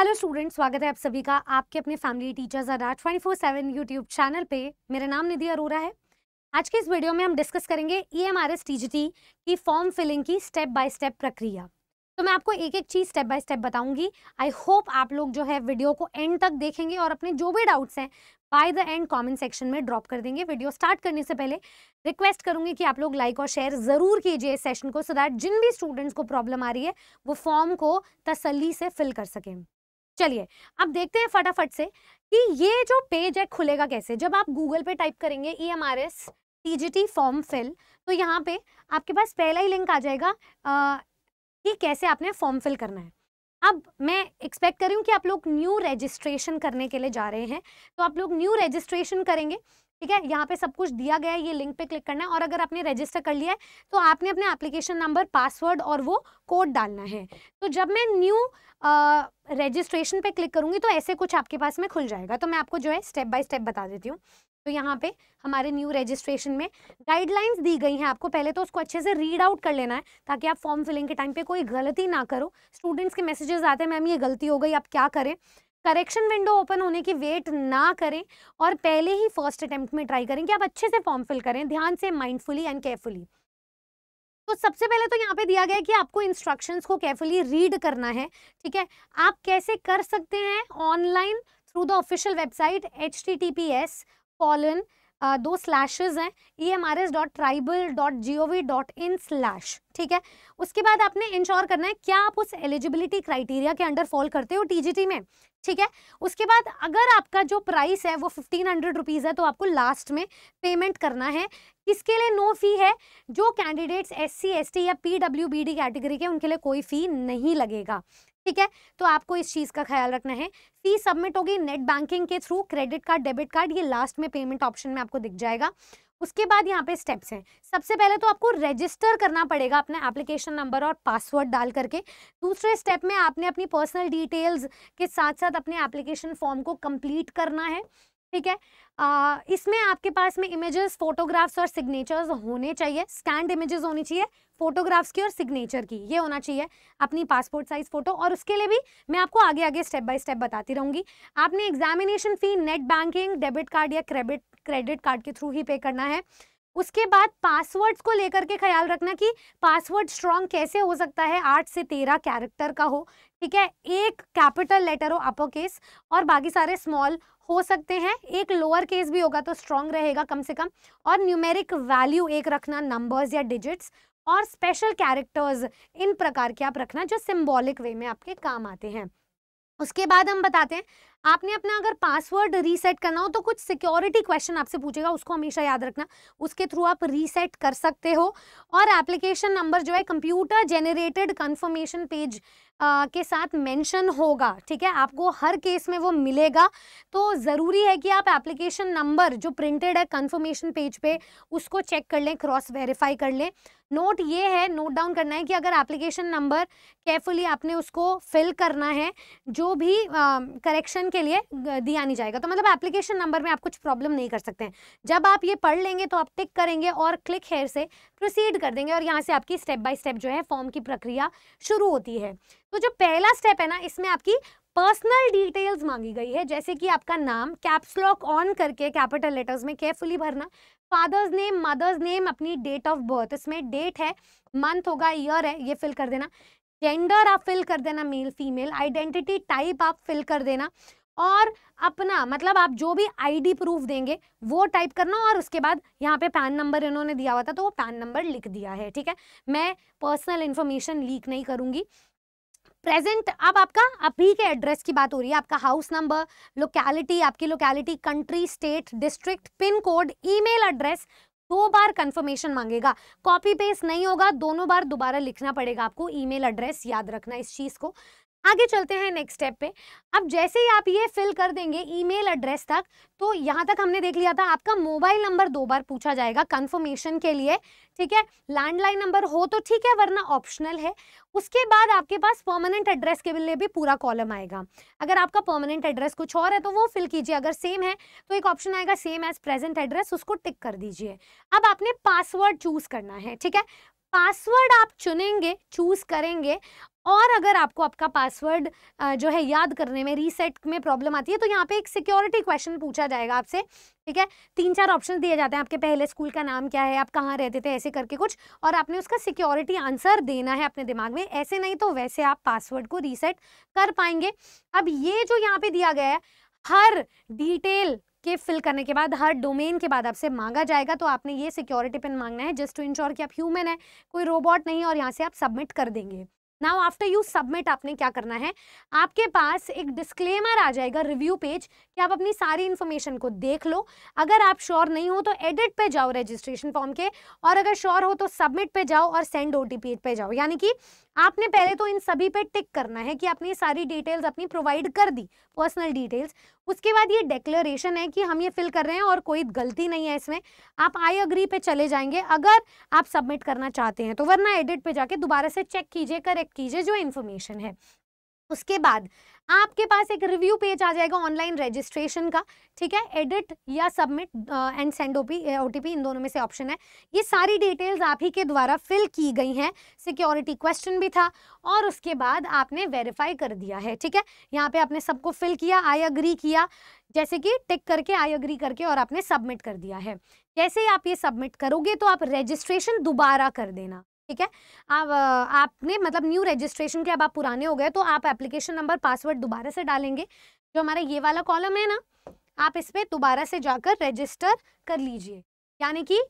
hello student स्वागत है आप सभी का आपके अपने फैमिली टीचर्स अरा twenty four seven YouTube channel पे मेरा नाम निधि अरोरा है आज के इस वीडियो में हम डिस्कस करेंगे E M R S T G T की फॉर्म फिलिंग की स्टेप बाय स्टेप प्रक्रिया तो मैं आपको एक एक चीज़ स्टेप बाय स्टेप बताऊंगी आई होप आप लोग जो है वीडियो को एंड तक देखेंगे और अपने जो भी डाउट्स हैं by the end comment section में ड्रॉप कर देंगे वीडियो स्टार्ट करने से पहले रिक्वेस्ट करूंगी कि आप लोग लाइक और शेयर ज़रूर कीजिए इस सेशन को सो दैट जिन भी स्टूडेंट्स को प्रॉब्लम आ रही है वो फॉर्म को तसली से फिल कर सकें चलिए अब देखते हैं फटाफट से कि ये जो पेज है खुलेगा कैसे जब आप गूगल पे टाइप करेंगे E M R S T G T form fill तो यहाँ पे आपके पास पहला ही लिंक आ जाएगा आ, कि कैसे आपने फॉर्म फिल करना है अब मैं एक्सपेक्ट कर रही हूँ कि आप लोग न्यू रजिस्ट्रेशन करने के लिए जा रहे हैं तो आप लोग न्यू रजिस्ट्रेशन करेंगे ठीक है यहाँ पे सब कुछ दिया गया है ये लिंक पे क्लिक करना है और अगर आपने रजिस्टर कर लिया है तो आपने अपने एप्लीकेशन नंबर पासवर्ड और वो कोड डालना है तो जब मैं न्यू रजिस्ट्रेशन पे क्लिक करूँगी तो ऐसे कुछ आपके पास में खुल जाएगा तो मैं आपको जो है स्टेप बाय स्टेप बता देती हूँ तो यहाँ पे हमारे न्यू रजिस्ट्रेशन में गाइडलाइंस दी गई हैं आपको पहले तो उसको अच्छे से रीड आउट कर लेना है ताकि आप फॉर्म फिलिंग के टाइम पे कोई गलती ना करो स्टूडेंट्स के मैसेजेस आते हैं मैम ये गलती हो गई आप क्या करें करेक्शन विंडो ओपन होने की वेट ना करें और पहले ही फर्स्ट अटेम्प्ट में ट्राई करें कि आप अच्छे से फॉर्म फिल करें ध्यान से माइंडफुली एंड केयरफुली तो सबसे पहले तो यहाँ पे दिया गया कि आपको इंस्ट्रक्शंस को केयरफुली रीड करना है ठीक है आप कैसे कर सकते हैं online through the official website H T T P S colon दो स्लैशेज हैं E M R S dot tribal dot G O V dot in slash ठीक है उसके बाद आपने इंश्योर करना है क्या आप उस एलिजिबिलिटी क्राइटेरिया के अंडर फॉल करते हो टी जी टी में ठीक है उसके बाद अगर आपका जो प्राइस है वो फिफ्टीन हंड्रेड रुपीज़ है तो आपको लास्ट में पेमेंट करना है किसके लिए नो फी है जो candidates S C S T या P W B D category के उनके लिए कोई फ़ी नहीं लगेगा ठीक है तो आपको इस चीज़ का ख्याल रखना है फी सबमिट होगी नेट बैंकिंग के through credit card debit card ये लास्ट में पेमेंट ऑप्शन में आपको दिख जाएगा उसके बाद यहाँ पे स्टेप्स हैं सबसे पहले तो आपको रजिस्टर करना पड़ेगा अपना एप्लीकेशन नंबर और पासवर्ड डाल करके दूसरे स्टेप में आपने अपनी पर्सनल डिटेल्स के साथ साथ अपने एप्लीकेशन फॉर्म को कंप्लीट करना है ठीक है आ, इसमें आपके पास में इमेजेस फोटोग्राफ्स और सिग्नेचर्स होने चाहिए स्कैंड इमेजेस होनी चाहिए फोटोग्राफ्स की और सिग्नेचर की ये होना चाहिए अपनी पासपोर्ट साइज फ़ोटो और उसके लिए भी मैं आपको आगे आगे स्टेप बाय स्टेप बताती रहूंगी आपने examination fee net banking debit card या क्रेडिट क्रेडिट कार्ड के थ्रू ही पे करना है उसके बाद पासवर्ड्स को लेकर के ख्याल रखना कि पासवर्ड स्ट्रॉन्ग कैसे हो सकता है आठ से तेरह कैरेक्टर का हो ठीक है एक कैपिटल लेटर हो अपर केस और बाकी सारे स्मॉल हो सकते हैं एक लोअर केस भी होगा तो स्ट्रॉन्ग रहेगा कम से कम और न्यूमेरिक वैल्यू एक रखना नंबर्स या डिजिट्स और स्पेशल कैरेक्टर्स इन प्रकार के आप रखना जो सिम्बॉलिक वे में आपके काम आते हैं उसके बाद हम बताते हैं आपने अपना अगर पासवर्ड रीसेट करना हो तो कुछ सिक्योरिटी क्वेश्चन आपसे पूछेगा उसको हमेशा याद रखना उसके थ्रू आप रीसेट कर सकते हो और एप्लीकेशन नंबर जो है कंप्यूटर जेनरेटेड कंफर्मेशन पेज के साथ मेंशन होगा ठीक है आपको हर केस में वो मिलेगा तो ज़रूरी है कि आप एप्लीकेशन नंबर जो प्रिंटेड है कन्फर्मेशन पेज पे उसको चेक कर लें क्रॉस वेरीफाई कर लें नोट ये है नोट डाउन करना है कि अगर एप्लीकेशन नंबर केयरफुली आपने उसको फिल करना है जो भी करेक्शन के लिए दिया नहीं जाएगा तो मतलब एप्लीकेशन नंबर में आप कुछ प्रॉब्लम नहीं कर सकते हैं जब आप ये पढ़ लेंगे तो आप टिक करेंगे और क्लिक हेयर से प्रोसीड कर देंगे और यहाँ से आपकी स्टेप बाय स्टेप जो है फॉर्म की प्रक्रिया शुरू होती है तो जो पहला स्टेप है ना इसमें आपकी पर्सनल डिटेल्स मांगी गई है जैसे कि आपका नाम कैप्सलॉक ऑन करके कैपिटल लेटर्स में केयरफुली भरना फादर्स नेम मदर्स नेम अपनी डेट ऑफ बर्थ इसमें डेट है मंथ होगा ईयर है ये फिल कर देना जेंडर आप फिल कर देना मेल फीमेल आइडेंटिटी टाइप आप फिल कर देना और अपना मतलब आप जो भी आईडी प्रूफ देंगे वो टाइप करना और उसके बाद यहाँ पे पैन नंबर इन्होंने दिया हुआ था तो वो पैन नंबर लिख दिया है ठीक है मैं पर्सनल इन्फॉर्मेशन लीक नहीं करूँगी प्रेजेंट अब आपका अभी के एड्रेस की बात हो रही है आपका हाउस नंबर लोकेलिटी आपकी locality country state district pin code email address दो बार कंफर्मेशन मांगेगा कॉपी पेस्ट नहीं होगा दोनों बार दोबारा लिखना पड़ेगा आपको ईमेल एड्रेस याद रखना इस चीज़ को आगे चलते हैं नेक्स्ट स्टेप पे अब जैसे ही आप ये फिल कर देंगे ईमेल एड्रेस तक तो यहाँ तक हमने देख लिया था आपका मोबाइल नंबर दो बार पूछा जाएगा कंफर्मेशन के लिए ठीक है लैंडलाइन नंबर हो तो ठीक है वरना ऑप्शनल है उसके बाद आपके पास परमानेंट एड्रेस के लिए भी पूरा कॉलम आएगा अगर आपका परमानेंट एड्रेस कुछ और है तो वो फिल कीजिए अगर सेम है तो एक ऑप्शन आएगा सेम एज प्रेजेंट एड्रेस उसको टिक कर दीजिए अब आपने पासवर्ड चूज करना है ठीक है पासवर्ड आप चुनेंगे चूज़ करेंगे और अगर आपको आपका पासवर्ड जो है याद करने में रीसेट में प्रॉब्लम आती है तो यहाँ पे एक सिक्योरिटी क्वेश्चन पूछा जाएगा आपसे ठीक है तीन चार ऑप्शन दिए जाते हैं आपके पहले स्कूल का नाम क्या है आप कहाँ रहते थे ऐसे करके कुछ और आपने उसका सिक्योरिटी आंसर देना है अपने दिमाग में ऐसे नहीं तो वैसे आप पासवर्ड को रीसेट कर पाएंगे अब ये जो यहाँ पे दिया गया है हर डिटेल के फिल करने के बाद हर डोमेन के बाद आपसे मांगा जाएगा तो आपने ये सिक्योरिटी पिन मांगना है जस्ट टू इंश्योर कि आप ह्यूमन है कोई रोबोट नहीं और यहाँ से आप सबमिट कर देंगे नाउ आफ्टर यू सबमिट आपने क्या करना है आपके पास एक डिस्क्लेमर आ जाएगा रिव्यू पेज कि आप अपनी सारी इन्फॉर्मेशन को देख लो अगर आप श्योर नहीं हो तो एडिट पे जाओ रजिस्ट्रेशन फॉर्म के और अगर श्योर हो तो सबमिट पे जाओ और सेंड ओ पे जाओ यानी कि आपने पहले तो इन सभी पे टिक करना है कि आपने सारी डिटेल्स अपनी प्रोवाइड कर दी पर्सनल डिटेल्स उसके बाद ये डेक्लेरेशन है कि हम ये फिल कर रहे हैं और कोई गलती नहीं है इसमें आप आई अग्री पे चले जाएंगे अगर आप सबमिट करना चाहते हैं तो वरना एडिट पे जाके दोबारा से चेक कीजिए करेक्ट कीजिए जो इन्फॉर्मेशन है उसके बाद आपके पास एक रिव्यू पेज आ जाएगा ऑनलाइन रजिस्ट्रेशन का ठीक है एडिट या submit and send O P OTP इन दोनों में से ऑप्शन है ये सारी डिटेल्स आप ही के द्वारा फिल की गई हैं सिक्योरिटी क्वेश्चन भी था और उसके बाद आपने वेरीफाई कर दिया है ठीक है यहाँ पे आपने सबको फिल किया आई अग्री किया जैसे कि टिक करके आई अग्री करके और आपने सबमिट कर दिया है जैसे ही आप ये सबमिट करोगे तो आप रजिस्ट्रेशन दोबारा कर देना ठीक है अब आपने मतलब न्यू रजिस्ट्रेशन के अब आप पुराने हो गए तो आप एप्लीकेशन नंबर पासवर्ड दोबारा से डालेंगे जो हमारा ये वाला कॉलम है ना आप इस पर दोबारा से जाकर रजिस्टर कर लीजिए यानी कि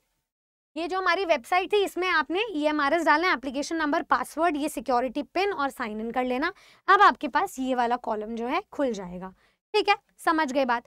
ये जो हमारी वेबसाइट थी इसमें आपने ई एम आर एस डालना एप्लीकेशन नंबर पासवर्ड ये सिक्योरिटी पिन और साइन इन कर लेना अब आपके पास ये वाला कॉलम जो है खुल जाएगा ठीक है समझ गए बात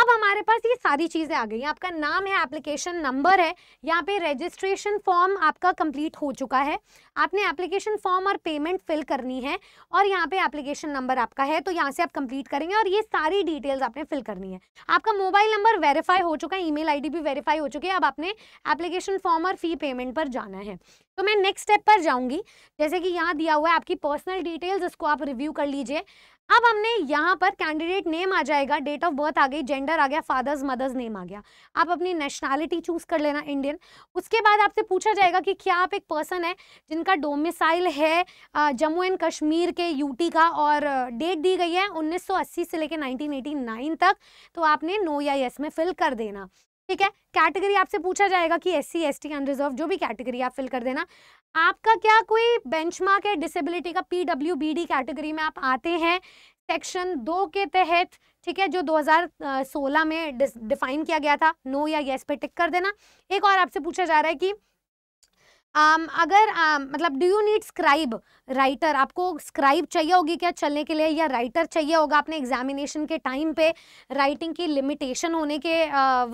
अब हमारे पास ये सारी चीज़ें आ गई आपका नाम है एप्लीकेशन नंबर है यहाँ पे रजिस्ट्रेशन फॉर्म आपका कंप्लीट हो चुका है आपने एप्लीकेशन फॉर्म और पेमेंट फिल करनी है और यहाँ पे एप्लीकेशन नंबर आपका है तो यहाँ से आप कंप्लीट करेंगे और ये सारी डिटेल्स आपने फिल करनी है आपका मोबाइल नंबर वेरीफाई हो चुका है ई मेल भी वेरीफाई हो चुकी है अब आपने एप्लीकेशन फॉर्म और फी पेमेंट पर जाना है तो मैं नेक्स्ट स्टेप पर जाऊंगी जैसे कि यहाँ दिया हुआ है आपकी पर्सनल डिटेल्स इसको आप रिव्यू कर लीजिए अब हमने यहाँ पर कैंडिडेट नेम आ जाएगा डेट ऑफ बर्थ आ गई जेंडर आ गया फादर्स मदर्स नेम आ गया आप अपनी नेशनैलिटी चूज कर लेना इंडियन उसके बाद आपसे पूछा जाएगा कि क्या आप एक पर्सन है जिनका डोमिसाइल है जम्मू एंड कश्मीर के यूटी का और डेट दी गई है 1980 से लेकर 1989 तक तो आपने नो या यस में फिल कर देना ठीक है कैटेगरी आपसे पूछा जाएगा कि S C S T unreserve जो भी कैटेगरी आप फिल कर देना आपका क्या कोई बेंचमार्क है डिसेबिलिटी का पीडब्ल्यूबीडी कैटेगरी में आप आते हैं सेक्शन दो के तहत ठीक है जो 2016 में डिफाइन किया गया था नो या येस पे टिक कर देना एक और आपसे पूछा जा रहा है कि um, अगर um, मतलब do you need scribe writer आपको स्क्राइब चाहिए होगी क्या चलने के लिए या राइटर चाहिए होगा अपने एग्जामिनेशन के टाइम पे राइटिंग की लिमिटेशन होने के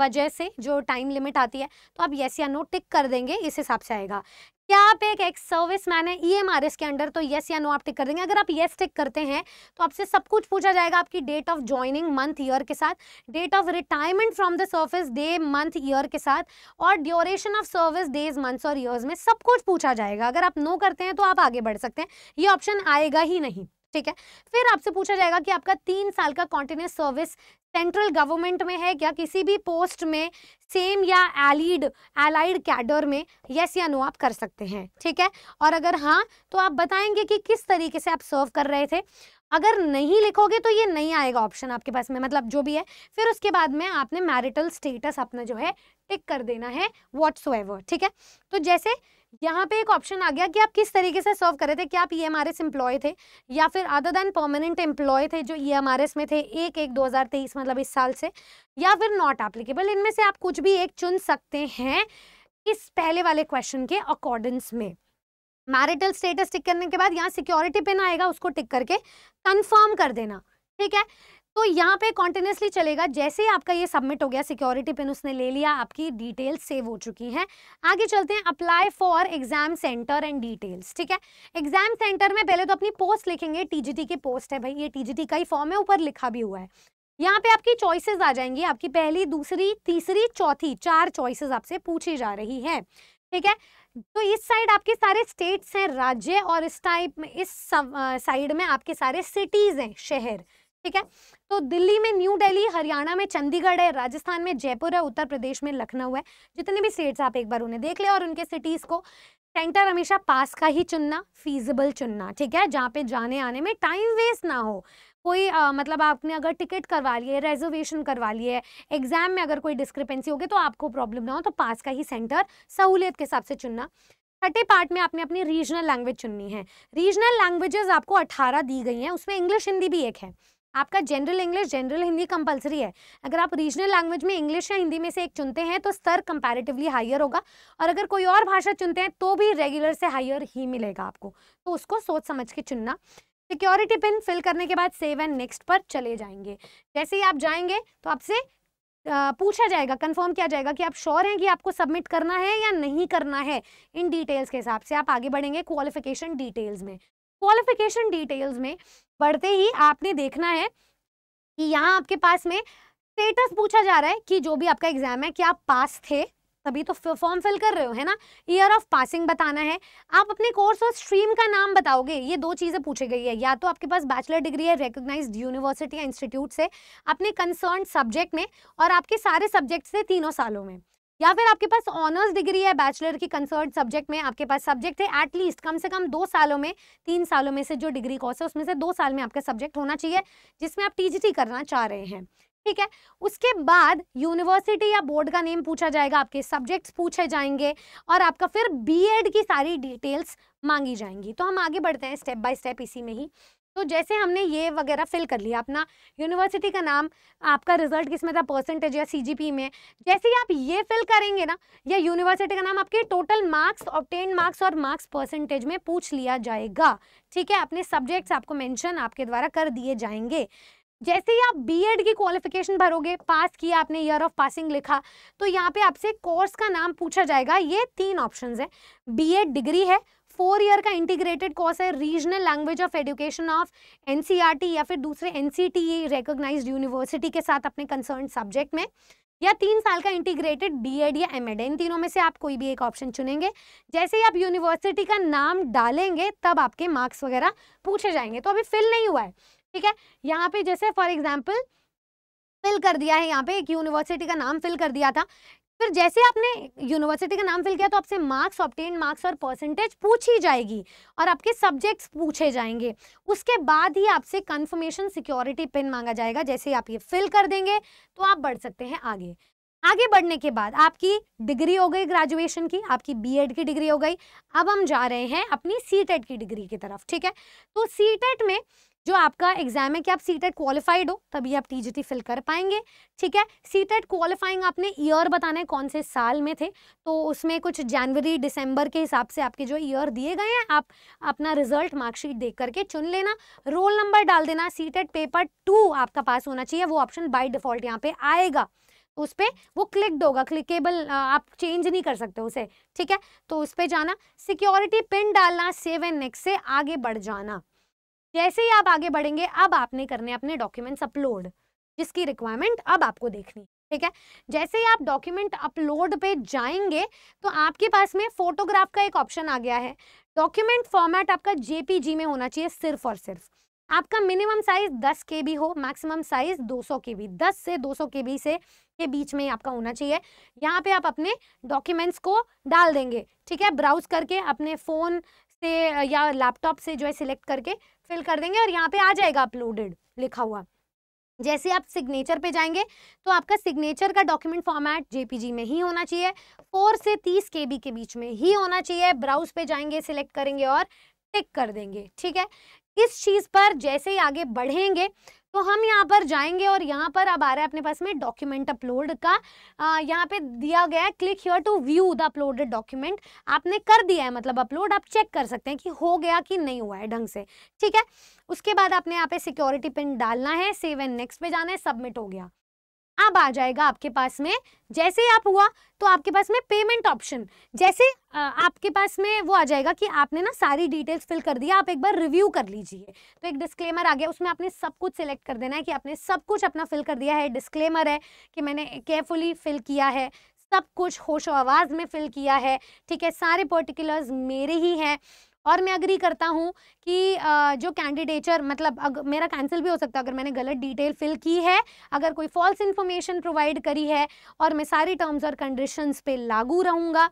वजह से जो टाइम लिमिट आती है तो आप येस या नो टिक कर देंगे इस हिसाब से आएगा क्या आप एक एक्स सर्विस मैन है ई एम आर एस के अंडर तो येस या नो आप टिक कर देंगे अगर आप येस टिक करते हैं तो आपसे सब कुछ पूछा जाएगा आपकी date of joining month year के साथ date of retirement from the service day month year के साथ और duration of service days months और ईयर्स में सब कुछ पूछा जाएगा अगर आप नो करते हैं तो आप आगे बढ़ सकते हैं ये ऑप्शन आएगा ही नहीं ठीक है फिर आपसे पूछा जाएगा कि आपका तीन साल का कॉन्टिन्यूस सर्विस सेंट्रल गवर्नमेंट में है क्या किसी भी पोस्ट में सेम या एलिड एलाइड कैडर में यस या नो आप कर सकते हैं ठीक है और अगर हाँ तो आप बताएंगे कि किस तरीके से आप सर्व कर रहे थे अगर नहीं लिखोगे तो ये नहीं आएगा ऑप्शन आपके पास में मतलब जो भी है फिर उसके बाद में आपने मैरिटल स्टेटस अपना जो है टिक कर देना है वॉट ठीक है तो जैसे यहाँ पे एक ऑप्शन आ गया कि आप किस तरीके से सर्व करे थे क्या आप E M R S employ थे या फिर अदर देन परमानेंट एम्प्लॉय थे जो ई एम आर एस में थे एक एक दो हज़ार तेईस मतलब इस साल से या फिर नॉट एप्लीकेबल इनमें से आप कुछ भी एक चुन सकते हैं इस पहले वाले क्वेश्चन के अकॉर्डिंग्स में मैरिटल स्टेटस टिक करने के बाद यहाँ सिक्योरिटी पिन आएगा उसको टिक करके कंफर्म कर देना ठीक है तो यहाँ पे कॉन्टिन्यूसली चलेगा जैसे ही आपका ये सबमिट हो गया सिक्योरिटी पिन उसने ले लिया आपकी डिटेल सेव हो चुकी हैं आगे चलते हैं apply for exam centre and details ठीक है एग्जाम सेंटर में पहले तो अपनी पोस्ट लिखेंगे टीजीटी की पोस्ट है भाई ये टीजीटी का ही फॉर्म है ऊपर लिखा भी हुआ है यहाँ पे आपकी चॉइसेस आ जाएंगी आपकी पहली दूसरी तीसरी चौथी चार चॉइसेस आपसे पूछी जा रही है ठीक है तो इस साइड आपके सारे स्टेट्स हैं राज्य और इस टाइप में इस साइड में आपके सारे सिटीज हैं शहर ठीक है तो दिल्ली में न्यू दिल्ली हरियाणा में चंडीगढ़ है राजस्थान में जयपुर है उत्तर प्रदेश में लखनऊ है जितने भी स्टेट्स आप एक बार उन्हें देख ले और उनके सिटीज़ को सेंटर हमेशा पास का ही चुनना फीजिबल चुनना ठीक है जहाँ पे जाने आने में टाइम वेस्ट ना हो कोई आ, मतलब आपने अगर टिकट करवा लिए रिजर्वेशन करवा लिए एग्ज़ाम में अगर कोई डिस्क्रिपेंसी होगी तो आपको प्रॉब्लम ना हो तो पास का ही सेंटर सहूलियत के हिसाब से चुनना छठे पार्ट में आपने अपनी रीजनल लैंग्वेज चुननी है रीजनल लैंग्वेजेस आपको अट्ठारह दी गई हैं उसमें इंग्लिश हिंदी भी एक है आपका general English general Hindi compulsory है अगर आप रीजनल लैंग्वेज में इंग्लिश या हिंदी में से एक चुनते हैं तो स्तर कंपैरेटिवली हायर होगा और अगर कोई और भाषा चुनते हैं तो भी रेगुलर से हायर ही मिलेगा आपको तो उसको सोच समझ के चुनना सिक्योरिटी पिन फिल करने के बाद सेव एंड नेक्स्ट पर चले जाएंगे जैसे ही आप जाएंगे तो आपसे पूछा जाएगा कन्फर्म किया जाएगा कि आप श्योर हैं कि आपको सबमिट करना है या नहीं करना है इन डिटेल्स के हिसाब से आप आगे बढ़ेंगे क्वालिफिकेशन डिटेल्स में क्वालिफिकेशन डिटेल्स में बढ़ते ही आपने देखना है कि यहाँ आपके पास में स्टेटस पूछा जा रहा है कि जो भी आपका एग्जाम है क्या आप पास थे तभी तो फॉर्म फिल कर रहे हो है ना ईयर ऑफ पासिंग बताना है आप अपने कोर्स और स्ट्रीम का नाम बताओगे ये दो चीज़ें पूछी गई है या तो आपके पास बैचलर डिग्री है रिकग्नाइज्ड यूनिवर्सिटी या इंस्टीट्यूट से अपने कंसर्न सब्जेक्ट में और आपके सारे सब्जेक्ट से तीनों सालों में या फिर आपके पास ऑनर्स डिग्री है बैचलर की कंसर्न सब्जेक्ट में आपके पास सब्जेक्ट है एटलीस्ट कम से कम दो सालों में तीन सालों में से जो डिग्री कोर्स है उसमें से दो साल में आपका सब्जेक्ट होना चाहिए जिसमें आप टी करना चाह रहे हैं ठीक है उसके बाद यूनिवर्सिटी या बोर्ड का नेम पूछा जाएगा आपके सब्जेक्ट्स पूछे जाएंगे और आपका फिर बीएड की सारी डिटेल्स मांगी जाएंगी तो हम आगे बढ़ते हैं स्टेप बाय स्टेप इसी में ही तो जैसे हमने ये वगैरह फिल कर लिया अपना यूनिवर्सिटी का नाम आपका रिजल्ट किस में था परसेंटेज या सी में जैसे ही आप ये फिल करेंगे ना या यूनिवर्सिटी का नाम आपके टोटल मार्क्स ऑप्टेन मार्क्स और मार्क्स परसेंटेज में पूछ लिया जाएगा ठीक है अपने सब्जेक्ट्स आपको मैंशन आपके द्वारा कर दिए जाएंगे जैसे ही आप बीएड की क्वालिफिकेशन भरोगे पास किया आपने ईयर ऑफ पासिंग लिखा तो यहाँ पे आपसे कोर्स का नाम पूछा जाएगा ये तीन ऑप्शंस है बीएड डिग्री है फोर ईयर का इंटीग्रेटेड कोर्स है regional language of education of N या फिर दूसरे एन एनसीटीई रिकॉग्नाइज्ड यूनिवर्सिटी के साथ अपने कंसर्न सब्जेक्ट में या तीन साल का इंटीग्रेटेड बीएड या एमएड इन तीनों में से आप कोई भी एक ऑप्शन चुनेंगे जैसे ही आप यूनिवर्सिटी का नाम डालेंगे तब आपके मार्क्स वगैरह पूछे जाएंगे तो अभी फिल नहीं हुआ है ठीक है यहाँ पे जैसे फॉर एग्जाम्पल फिल कर दिया है यहाँ पे एक यूनिवर्सिटी का नाम फिल कर दिया था फिर जैसे आपने यूनिवर्सिटी का नाम फिल किया तो आपसे मार्क्स ऑप्टेन मार्क्स और परसेंटेज पूछी जाएगी और आपके सब्जेक्ट्स पूछे जाएंगे उसके बाद ही आपसे कंफर्मेशन सिक्योरिटी पिन मांगा जाएगा जैसे आप ये फिल कर देंगे तो आप बढ़ सकते हैं आगे आगे बढ़ने के बाद आपकी डिग्री हो गई ग्रेजुएशन की आपकी बीएड की डिग्री हो गई अब हम जा रहे हैं अपनी सी की डिग्री की तरफ ठीक है तो सी में जो आपका एग्जाम है कि आप सी टेट क्वालिफाइड हो तभी आप टीजीटी फिल कर पाएंगे ठीक है सी टेट क्वालिफाइंग आपने ईयर बताना है कौन से साल में थे तो उसमें कुछ जनवरी दिसंबर के हिसाब से आपके जो ईयर दिए गए हैं आप अपना रिजल्ट मार्कशीट देख करके चुन लेना रोल नंबर डाल देना सी टेट पेपर टू आपका पास होना चाहिए वो ऑप्शन बाई डिफॉल्ट यहाँ पे आएगा तो उस पर वो क्लिक्ड होगा क्लिकेबल आप चेंज नहीं कर सकते उसे ठीक है तो उस पर जाना सिक्योरिटी पिन डालना सेव एंड नेक्स्ट से आगे बढ़ जाना जैसे ही आप आगे बढ़ेंगे अब आपने करने अपने डॉक्यूमेंट्स अपलोड जिसकी रिक्वायरमेंट अब आपको देखनी ठीक है जैसे ही आप डॉक्यूमेंट अपलोड पे जाएंगे तो आपके पास में फोटोग्राफ का एक ऑप्शन आ गया है डॉक्यूमेंट फॉर्मेट आपका जेपीजी में होना चाहिए सिर्फ और सिर्फ आपका मिनिमम साइज दस के बी हो मैक्सिमम साइज दो सौ के बी दस से दो सौ के बी से के बीच में आपका होना चाहिए यहाँ पे आप अपने डॉक्यूमेंट्स को डाल देंगे ठीक है ब्राउज करके अपने फ़ोन से या लैपटॉप से जो है सिलेक्ट करके फिल कर देंगे और यहाँ पे आ जाएगा अपलोडेड लिखा हुआ जैसे आप सिग्नेचर पे जाएंगे तो आपका सिग्नेचर का डॉक्यूमेंट फॉर्मेट जेपीजी में ही होना चाहिए फोर से तीस के के बीच में ही होना चाहिए ब्राउज पे जाएंगे सिलेक्ट करेंगे और टिक कर देंगे ठीक है इस चीज़ पर जैसे ही आगे बढ़ेंगे तो हम यहाँ पर जाएंगे और यहाँ पर अब आ रहा है अपने पास में डॉक्यूमेंट अपलोड का यहाँ पे दिया गया है click here to view the uploaded document आपने कर दिया है मतलब अपलोड आप चेक कर सकते हैं कि हो गया कि नहीं हुआ है ढंग से ठीक है उसके बाद आपने यहाँ पे सिक्योरिटी पिन डालना है सेव एंड नेक्स्ट पे जाना है सबमिट हो गया अब आ जाएगा आपके पास में जैसे आप हुआ तो आपके पास में पेमेंट ऑप्शन जैसे आपके पास में वो आ जाएगा कि आपने ना सारी डिटेल्स फिल कर दिया आप एक बार रिव्यू कर लीजिए तो एक डिस्क्लेमर आ गया उसमें आपने सब कुछ सिलेक्ट कर देना है कि आपने सब कुछ अपना फिल कर दिया है डिस्क्लेमर है कि मैंने केयरफुली फिल किया है सब कुछ होशो आवाज़ में फिल किया है ठीक है सारे पर्टिकुलर्स मेरे ही हैं और मैं अग्री करता हूँ कि जो कैंडिडेचर मतलब अग, मेरा कैंसिल भी हो सकता है अगर मैंने गलत डिटेल फिल की है अगर कोई फॉल्स इन्फॉर्मेशन प्रोवाइड करी है और मैं सारी टर्म्स और कंडीशंस पे लागू रहूँगा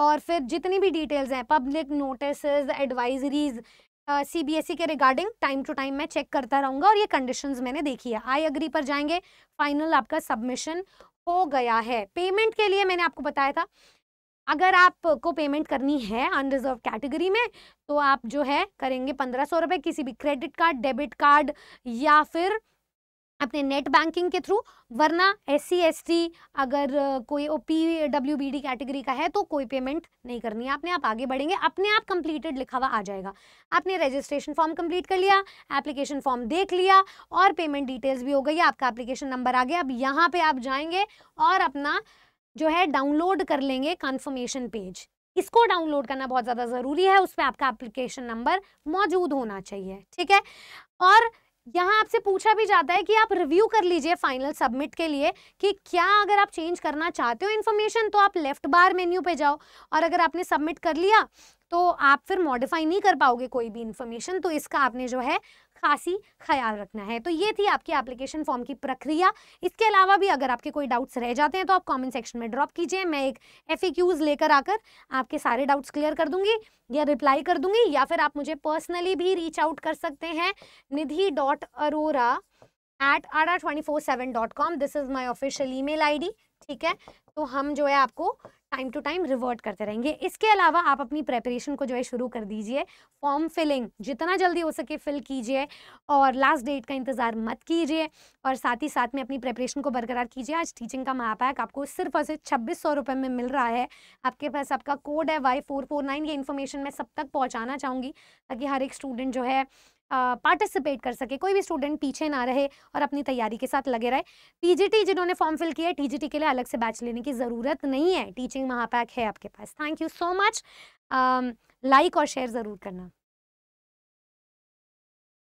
और फिर जितनी भी डिटेल्स हैं public notice advisories C B S E के रिगार्डिंग टाइम टू टाइम मैं चेक करता रहूँगा और ये कंडीशन मैंने देखी है आई अग्री पर जाएंगे फाइनल आपका सबमिशन हो गया है पेमेंट के लिए मैंने आपको बताया था अगर आपको पेमेंट करनी है अनरिजर्व कैटेगरी में तो आप जो है करेंगे पंद्रह सौ रुपये किसी भी क्रेडिट कार्ड डेबिट कार्ड या फिर अपने नेट बैंकिंग के थ्रू वरना एस सी अगर कोई O P W B D category का है तो कोई पेमेंट नहीं करनी है अपने आप आगे बढ़ेंगे अपने आप कंप्लीटेड लिखा हुआ आ जाएगा आपने रजिस्ट्रेशन फॉर्म कंप्लीट कर लिया एप्लीकेशन फॉर्म देख लिया और पेमेंट डिटेल्स भी हो गई आपका एप्लीकेशन नंबर आ गया अब यहाँ पे आप जाएंगे और अपना जो है डाउनलोड कर लेंगे कन्फर्मेशन पेज इसको डाउनलोड करना बहुत ज़्यादा ज़रूरी है उस पर आपका एप्लीकेशन नंबर मौजूद होना चाहिए ठीक है और यहाँ आपसे पूछा भी जाता है कि आप रिव्यू कर लीजिए फाइनल सबमिट के लिए कि क्या अगर आप चेंज करना चाहते हो इन्फॉर्मेशन तो आप लेफ्ट बार मेन्यू पे जाओ और अगर आपने सबमिट कर लिया तो आप फिर मॉडिफाई नहीं कर पाओगे कोई भी इन्फॉर्मेशन तो इसका आपने जो है खासी ख्याल रखना है तो ये थी आपकी एप्लीकेशन फॉर्म की प्रक्रिया इसके अलावा भी अगर आपके कोई डाउट्स रह जाते हैं तो आप कमेंट सेक्शन में ड्रॉप कीजिए मैं एक एफ लेकर आकर आपके सारे डाउट्स क्लियर कर दूंगी या रिप्लाई कर दूंगी या फिर आप मुझे पर्सनली भी रीच आउट कर सकते हैं Nidhi dot Arora at R twenty four seven dot com this is my official email I D ठीक है तो हम जो है आपको टाइम टू टाइम रिवर्ट करते रहेंगे इसके अलावा आप अपनी प्रेपरेशन को जो है शुरू कर दीजिए फॉर्म फिलिंग जितना जल्दी हो सके फिल कीजिए और लास्ट डेट का इंतज़ार मत कीजिए और साथ ही साथ में अपनी प्रेपरेशन को बरकरार कीजिए आज टीचिंग का महापैक आपको सिर्फ और सिर्फ छब्बीस सौ रुपये में मिल रहा है आपके पास आपका कोड है वाई फोर फोर नाइन ये इन्फॉर्मेशन मैं सब तक पहुँचाना चाहूँगी ताकि हर एक स्टूडेंट जो है पार्टिसिपेट कर सके कोई भी स्टूडेंट पीछे ना रहे और अपनी तैयारी के साथ लगे रहे टीजीटी जिन्होंने फॉर्म फिल किया है टीजीटी के लिए अलग से बैच लेने की ज़रूरत नहीं है टीचिंग महापैक है आपके पास thank you so much like और शेयर ज़रूर करना